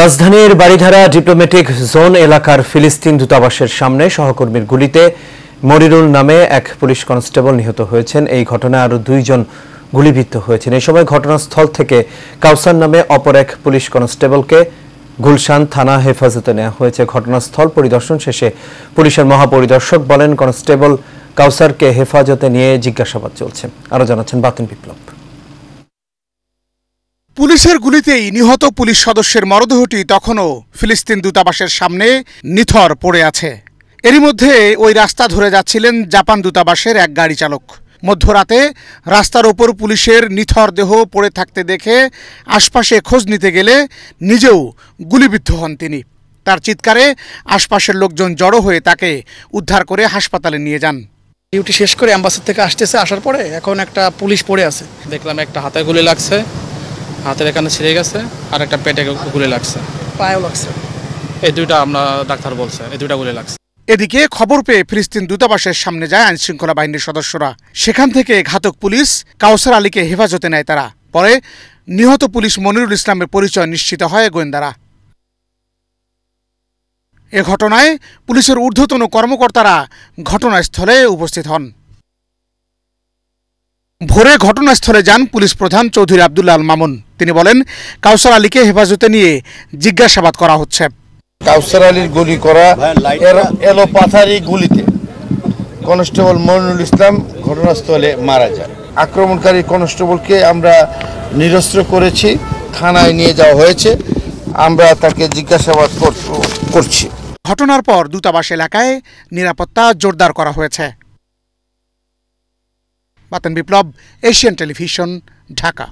রাজধানীর Baridhara diplomatic zone এলাকার ফিলিস্তিন দূতাবাসের সামনে সহকর্মীর গুলিতে মরিরুল নামে এক পুলিশ কনস্টেবল নিহত হয়েছেন এই ঘটনায় আরও দুইজন গুলিবিদ্ধ হয়েছেন এই সময় ঘটনাস্থল থেকে কাউসার নামে অপর এক পুলিশ কনস্টেবলকে গুলশান থানা হেফাজতে নেওয়া হয়েছে ঘটনাস্থল পরিদর্শন শেষে পুলিশের মহাপরিদর্শক বলেন কনস্টেবল কাউসারকে হেফাজতে নিয়ে জিজ্ঞাসাবাদ চলছে আরও জানাচ্ছেন বাতিন বিপ্লব পুলিশের গুলিতেই নিহত পুলিশ সদস্যের মরদেহটি তখনও ফিলিস্তিন দূতাবাসের সামনে নিথর পড়ে আছে এরই মধ্যে ওই রাস্তা ধরে যাচ্ছিলেন জাপান দূতাবাসের এক গাড়ি চালক মধ্যরাতে রাস্তার ওপর পুলিশের নিথর দেহ পড়ে থাকতে দেখে আশপাশে খোঁজ নিতে গেলে নিজেও গুলিবিদ্ধ হন তিনি তার চিৎকারে আশপাশের লোকজন জড়ো হয়ে তাকে উদ্ধার করে হাসপাতালে নিয়ে যান ডিউটি শেষ করে অ্যাম্বাসির থেকে আসতেছে আসার পরে এখন একটা পুলিশ পড়ে আছে দেখলাম একটা হাতে গুলি লাগছে হাতের এখানে ছিঁড়ে গেছে আর একটা পেটে গুলি লাগছে পায়েও লাগছে এই দুইটা আমরা ডাক্তার বলছে এই দুইটা গুলি লাগছে এদিকে খবর পেয়ে ফিলিস্তিন দূতাবাসের সামনে যায় আইনশৃঙ্খলা বাহিনীর সদস্যরা সেখান থেকে ঘাতক পুলিশ কাউসার আলীকে হেফাজতে নেয় তারা পরে নিহত পুলিশ মনিরুল ইসলামের পরিচয় নিশ্চিত হয় গোয়েন্দারা এ ঘটনায় পুলিশের ঊর্ধ্বতন কর্মকর্তারা ঘটনাস্থলে উপস্থিত হন ভোরে ঘটনাস্থলে যান পুলিশ প্রধান চৌধুরী আল মামুন তিনি বলেন কাউসার আলীকে হেফাজতে নিয়ে জিজ্ঞাসাবাদ করা হচ্ছে কাউসার আলীর গুলি করা এলো পাথারি গুলিতে কনস্টেবল মনুল ইসলাম ঘটনাস্থলে মারা যায় আক্রমণকারী কনস্টেবলকে আমরা নিরস্ত্র করেছি থানায় নিয়ে যাওয়া হয়েছে আমরা তাকে জিজ্ঞাসাবাদ করছি ঘটনার পর দূতাবাস এলাকায় নিরাপত্তা জোরদার করা হয়েছে বাতেন বিপ্লব এশিয়ান টেলিভিশন ঢাকা